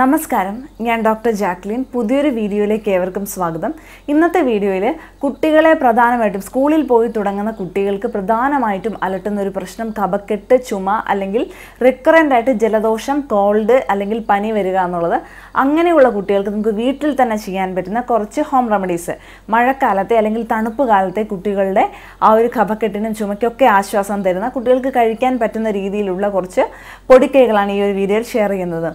നമസ്കാരം ഞാൻ doctor Jacqueline പുതിയൊരു വീഡിയോയിലേക്ക് ഏവർക്കും സ്വാഗതം ഇന്നത്തെ വീഡിയോയിൽ കുട്ടികളെ പ്രധാനമായിട്ടും സ്കൂളിൽ പോയി തുടങ്ങുന്ന കുട്ടികൾക്ക് പ്രധാനമായിട്ടും അലട്ടുന്ന ഒരു പ്രശ്നം കപക്കെട്ട് ചുമ അല്ലെങ്കിൽ റിക്കറൻ്റ് ആയിട്ട് ജലദോഷം കോൾഡ് അല്ലെങ്കിൽ പനി വരിക എന്നുള്ളത് അങ്ങനെയുള്ള കുട്ടികൾക്ക് നമുക്ക് വീട്ടിൽ തന്നെ ചെയ്യാൻ പറ്റുന്ന കുറച്ച് ഹോം റെമഡീസ് മഴക്കാലത്തെ അല്ലെങ്കിൽ തണുപ്പ് കാലത്തെ കുട്ടികളുടെ ആ ഒരു കപക്കെട്ടിനും ചുമയ്ക്കൊക്കെ ആശ്വാസം തരുന്ന കുട്ടികൾക്ക് കഴിക്കാൻ പറ്റുന്ന രീതിയിലുള്ള കുറച്ച് പൊടിക്കൈകളാണ് ഈ ഒരു വീഡിയോയിൽ ഷെയർ ചെയ്യുന്നത്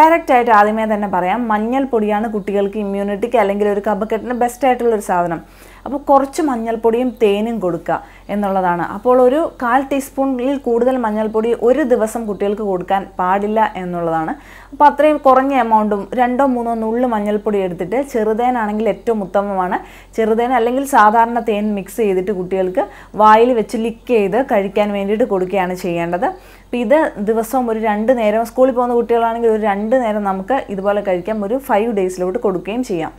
ഡയറക്റ്റ് ആയിട്ട് ആദ്യമേ തന്നെ പറയാം മഞ്ഞൾപ്പൊടിയാണ് കുട്ടികൾക്ക് ഇമ്മ്യൂണിറ്റിക്ക് അല്ലെങ്കിൽ ഒരു കഫക്കെട്ടിന് ബെസ്റ്റ് ആയിട്ടുള്ള ഒരു സാധനം അപ്പോൾ കുറച്ച് മഞ്ഞൾപ്പൊടിയും തേനും കൊടുക്കുക എന്നുള്ളതാണ് അപ്പോൾ ഒരു കാൽ ടീസ്പൂണിൽ കൂടുതൽ മഞ്ഞൾപ്പൊടി ഒരു ദിവസം കുട്ടികൾക്ക് കൊടുക്കാൻ പാടില്ല എന്നുള്ളതാണ് അപ്പോൾ അത്രയും കുറഞ്ഞ എമൗണ്ടും രണ്ടോ മൂന്നോ നുള്ളു മഞ്ഞൾപ്പൊടി എടുത്തിട്ട് ചെറുതേനാണെങ്കിൽ ഏറ്റവും ഉത്തമമാണ് ചെറുതേൻ അല്ലെങ്കിൽ സാധാരണ തേൻ മിക്സ് ചെയ്തിട്ട് കുട്ടികൾക്ക് വായിൽ വെച്ച് ലിക്ക് ചെയ്ത് കഴിക്കാൻ വേണ്ടിയിട്ട് കൊടുക്കുകയാണ് ചെയ്യേണ്ടത് അപ്പോൾ ഇത് ദിവസവും ഒരു രണ്ട് നേരം സ്കൂളിൽ പോകുന്ന കുട്ടികളാണെങ്കിൽ ഒരു രണ്ട് നേരം നമുക്ക് ഇതുപോലെ കഴിക്കാം ഒരു ഫൈവ് ഡേയ്സിലോട്ട് കൊടുക്കുകയും ചെയ്യാം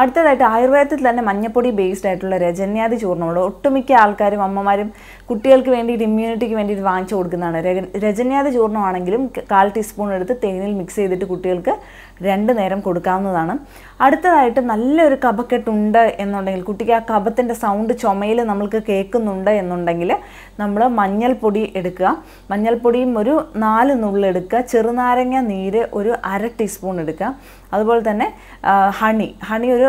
അടുത്തതായിട്ട് ആയുർവേദത്തിൽ തന്നെ മഞ്ഞപ്പൊടി ബേസ്ഡ് ആയിട്ടുള്ള രജന്യാതി ചൂർണ്ണമുള്ള ഒട്ടുമിക്ക ആൾക്കാരും അമ്മമാരും കുട്ടികൾക്ക് വേണ്ടിയിട്ട് ഇമ്മ്യൂണിറ്റിക്ക് വേണ്ടിയിട്ട് വാങ്ങിച്ചു കൊടുക്കുന്നതാണ് രജന്യാതി ചൂർണ്ണമാണെങ്കിലും കാൽ ടീസ്പൂൺ എടുത്ത് തേനിൽ മിക്സ് ചെയ്തിട്ട് കുട്ടികൾക്ക് രണ്ട് നേരം കൊടുക്കാവുന്നതാണ് അടുത്തതായിട്ട് നല്ലൊരു കപക്കെട്ടുണ്ട് എന്നുണ്ടെങ്കിൽ കുട്ടിക്ക് ആ കപത്തിൻ്റെ സൗണ്ട് ചുമയിൽ നമ്മൾക്ക് കേൾക്കുന്നുണ്ട് എന്നുണ്ടെങ്കിൽ നമ്മൾ മഞ്ഞൾപ്പൊടി എടുക്കുക മഞ്ഞൾപ്പൊടിയും ഒരു നാല് നുള്ളെടുക്കുക ചെറുനാരങ്ങ നീര് ഒരു അര ടീസ്പൂൺ എടുക്കുക അതുപോലെ തന്നെ ഹണി ഹണി ഒരു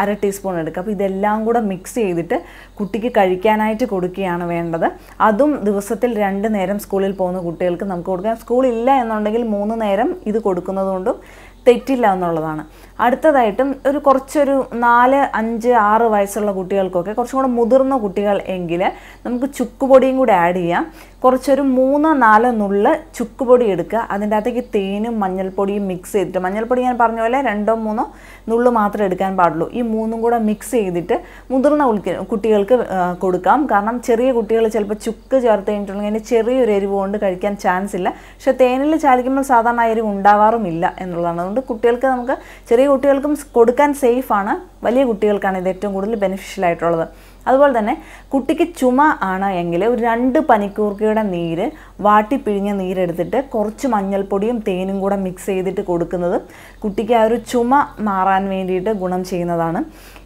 അര ടീസ്പൂൺ എടുക്കുക അപ്പോൾ ഇതെല്ലാം കൂടെ മിക്സ് ചെയ്തിട്ട് കുട്ടിക്ക് കഴിക്കാനായിട്ട് കൊടുക്കുകയാണ് വേണ്ടത് അതും ദിവസത്തിൽ രണ്ട് നേരം സ്കൂളിൽ പോകുന്ന കുട്ടികൾക്ക് നമുക്ക് കൊടുക്കാം സ്കൂളില്ല എന്നുണ്ടെങ്കിൽ മൂന്ന് നേരം ഇത് കൊടുക്കുന്നതുകൊണ്ടും തെറ്റില്ല എന്നുള്ളതാണ് അടുത്തതായിട്ടും ഒരു കുറച്ചൊരു നാല് അഞ്ച് ആറ് വയസ്സുള്ള കുട്ടികൾക്കൊക്കെ കുറച്ചും കൂടെ മുതിർന്ന കുട്ടികൾ എങ്കിൽ നമുക്ക് ചുക്കുപൊടിയും കൂടി ആഡ് ചെയ്യാം കുറച്ചൊരു മൂന്ന് നാല് നുള്ള ചുക്കുപൊടി എടുക്കുക അതിൻ്റെ അകത്തേക്ക് തേനും മഞ്ഞൾപ്പൊടിയും മിക്സ് ചെയ്തിട്ട് മഞ്ഞൾപ്പൊടി ഞാൻ പറഞ്ഞ പോലെ രണ്ടോ മൂന്നോ നുള്ളു മാത്രമേ എടുക്കാൻ പാടുള്ളൂ ഈ മൂന്നും കൂടെ മിക്സ് ചെയ്തിട്ട് മുതിർന്ന കുട്ടികൾക്ക് കൊടുക്കാം കാരണം ചെറിയ കുട്ടികൾ ചിലപ്പോൾ ചുക്ക് ചേർത്ത് കഴിഞ്ഞിട്ടുണ്ടെങ്കിൽ അതിൻ്റെ ചെറിയൊരു എരിവ് കൊണ്ട് കഴിക്കാൻ ചാൻസ് ഇല്ല പക്ഷേ തേനിൽ ചാലിക്കുമ്പോൾ സാധാരണ എരിവ് ഉണ്ടാവാറുമില്ല എന്നുള്ളതാണ് അതുകൊണ്ട് കുട്ടികൾക്ക് നമുക്ക് ചെറിയ കുട്ടികൾക്കും കൊടുക്കാൻ സേഫാണ് വലിയ കുട്ടികൾക്കാണ് ഇത് ഏറ്റവും കൂടുതൽ ബെനിഫിഷ്യൽ ആയിട്ടുള്ളത് അതുപോലെ തന്നെ കുട്ടിക്ക് ചുമ ആണ് എങ്കിൽ ഒരു രണ്ട് പനിക്കൂർക്കയുടെ നീര് വാട്ടി പിഴിഞ്ഞ നീരെടുത്തിട്ട് കുറച്ച് മഞ്ഞൾപ്പൊടിയും തേനും കൂടെ മിക്സ് ചെയ്തിട്ട് കൊടുക്കുന്നത് കുട്ടിക്ക് ആ ഒരു ചുമ മാറാൻ വേണ്ടിയിട്ട് ഗുണം ചെയ്യുന്നതാണ്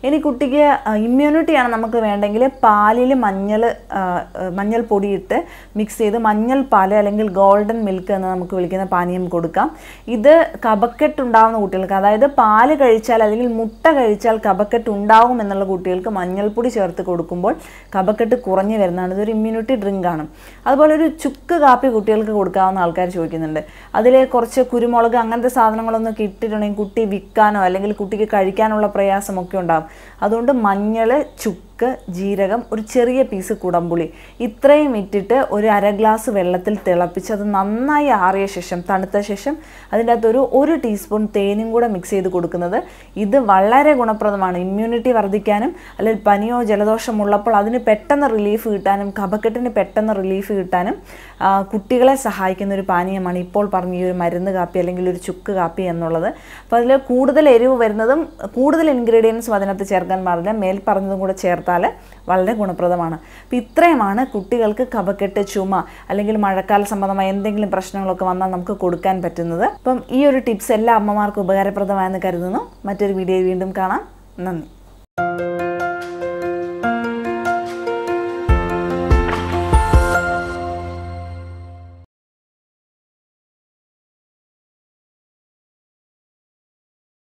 ഇനി കുട്ടിക്ക് ഇമ്മ്യൂണിറ്റിയാണ് നമുക്ക് വേണ്ടെങ്കിൽ പാലിൽ മഞ്ഞൾ മഞ്ഞൾ പൊടിയിട്ട് മിക്സ് ചെയ്ത് മഞ്ഞൾ പാല് അല്ലെങ്കിൽ ഗോൾഡൻ മിൽക്ക് എന്ന് നമുക്ക് വിളിക്കുന്ന പാനീയം കൊടുക്കാം ഇത് കപക്കെട്ട് ഉണ്ടാകുന്ന കുട്ടികൾക്ക് അതായത് പാല് കഴിച്ചാൽ അല്ലെങ്കിൽ മുട്ട കഴിച്ചാൽ കപക്കെട്ട് ഉണ്ടാകും എന്നുള്ള കുട്ടികൾക്ക് മഞ്ഞൾപ്പൊടി ചേർത്ത് കൊടുക്കുമ്പോൾ കഫക്കെട്ട് കുറഞ്ഞു വരുന്നതാണ് ഇതൊരു ഇമ്മ്യൂണിറ്റി ഡ്രിങ്ക് ആണ് അതുപോലെ ഒരു ചുക്ക് കാപ്പി കുട്ടികൾക്ക് കൊടുക്കാവുന്ന ആൾക്കാർ ചോദിക്കുന്നുണ്ട് അതിൽ കുറച്ച് കുരുമുളക് അങ്ങനത്തെ സാധനങ്ങളൊന്നും കിട്ടിയിട്ടുണ്ടെങ്കിൽ കുട്ടി വിൽക്കാനോ അല്ലെങ്കിൽ കുട്ടിക്ക് കഴിക്കാനുള്ള പ്രയാസമൊക്കെ ഉണ്ടാകും അതുകൊണ്ട് മഞ്ഞൾ ചുക്ക് ക്ക് ജീരകം ഒരു ചെറിയ പീസ് കുടമ്പുളി ഇത്രയും ഇട്ടിട്ട് ഒരു അര ഗ്ലാസ് വെള്ളത്തിൽ തിളപ്പിച്ച് അത് നന്നായി ആറിയ ശേഷം തണുത്ത ശേഷം അതിൻ്റെ അകത്തൊരു ഒരു ടീസ്പൂൺ തേനും കൂടെ മിക്സ് ചെയ്ത് കൊടുക്കുന്നത് ഇത് വളരെ ഗുണപ്രദമാണ് ഇമ്മ്യൂണിറ്റി വർദ്ധിക്കാനും അല്ലെങ്കിൽ പനിയോ ഉള്ളപ്പോൾ അതിന് പെട്ടെന്ന് റിലീഫ് കിട്ടാനും കഫക്കെട്ടിന് പെട്ടെന്ന് റിലീഫ് കിട്ടാനും കുട്ടികളെ സഹായിക്കുന്ന ഒരു പാനീയമാണ് ഇപ്പോൾ പറഞ്ഞ ഈ ഒരു മരുന്ന് കാപ്പി അല്ലെങ്കിൽ ഒരു ചുക്ക് കാപ്പി എന്നുള്ളത് അപ്പോൾ അതിൽ കൂടുതൽ എരിവ് വരുന്നതും കൂടുതൽ ഇൻഗ്രീഡിയൻസും അതിനകത്ത് ചേർക്കാൻ പാടില്ല മേൽ പറഞ്ഞതും കൂടെ ചേർത്ത് ചേർത്താൽ വളരെ ഗുണപ്രദമാണ് അപ്പോൾ ഇത്രയുമാണ് കുട്ടികൾക്ക് കഫക്കെട്ട് ചുമ അല്ലെങ്കിൽ മഴക്കാല സംബന്ധമായ എന്തെങ്കിലും പ്രശ്നങ്ങളൊക്കെ വന്നാൽ നമുക്ക് കൊടുക്കാൻ പറ്റുന്നത് അപ്പം ഈ ഒരു ടിപ്സ് എല്ലാ അമ്മമാർക്കും ഉപകാരപ്രദമായെന്ന് കരുതുന്നു മറ്റൊരു വീഡിയോയിൽ വീണ്ടും കാണാം നന്ദി